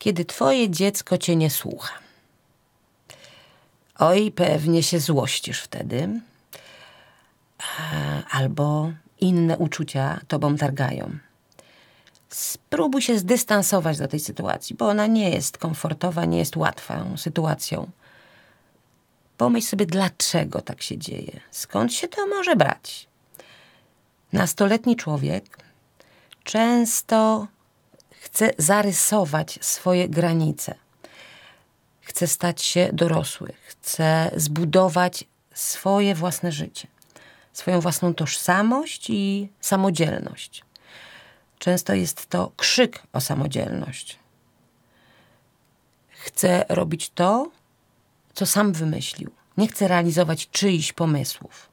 kiedy twoje dziecko cię nie słucha. Oj, pewnie się złościsz wtedy, albo inne uczucia tobą targają. Spróbuj się zdystansować do tej sytuacji, bo ona nie jest komfortowa, nie jest łatwą sytuacją. Pomyśl sobie, dlaczego tak się dzieje, skąd się to może brać. Nastoletni człowiek często Chcę zarysować swoje granice. Chcę stać się dorosły. Chcę zbudować swoje własne życie, swoją własną tożsamość i samodzielność. Często jest to krzyk o samodzielność. Chcę robić to, co sam wymyślił. Nie chcę realizować czyichś pomysłów.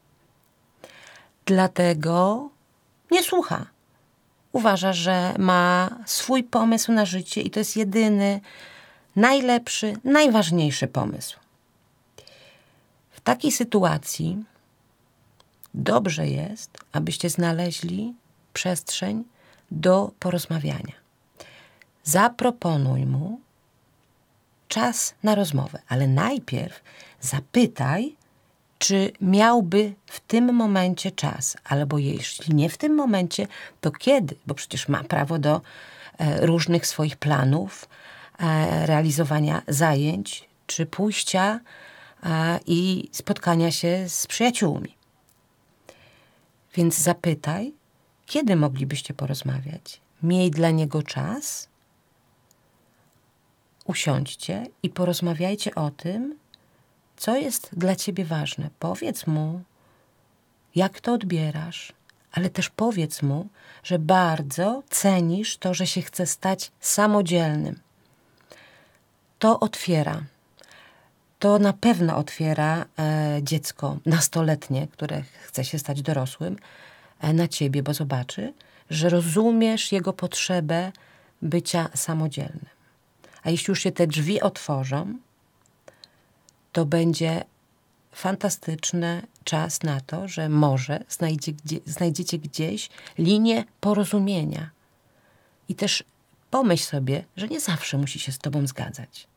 Dlatego nie słucha uważa, że ma swój pomysł na życie i to jest jedyny, najlepszy, najważniejszy pomysł. W takiej sytuacji dobrze jest, abyście znaleźli przestrzeń do porozmawiania. Zaproponuj mu czas na rozmowę, ale najpierw zapytaj, czy miałby w tym momencie czas, albo jeśli nie w tym momencie, to kiedy, bo przecież ma prawo do e, różnych swoich planów, e, realizowania zajęć, czy pójścia e, i spotkania się z przyjaciółmi. Więc zapytaj, kiedy moglibyście porozmawiać? Miej dla niego czas. Usiądźcie i porozmawiajcie o tym, co jest dla ciebie ważne. Powiedz mu, jak to odbierasz, ale też powiedz mu, że bardzo cenisz to, że się chce stać samodzielnym. To otwiera. To na pewno otwiera e, dziecko nastoletnie, które chce się stać dorosłym, e, na ciebie, bo zobaczy, że rozumiesz jego potrzebę bycia samodzielnym. A jeśli już się te drzwi otworzą, to będzie fantastyczny czas na to, że może znajdzie, gdzie, znajdziecie gdzieś linię porozumienia. I też pomyśl sobie, że nie zawsze musi się z Tobą zgadzać.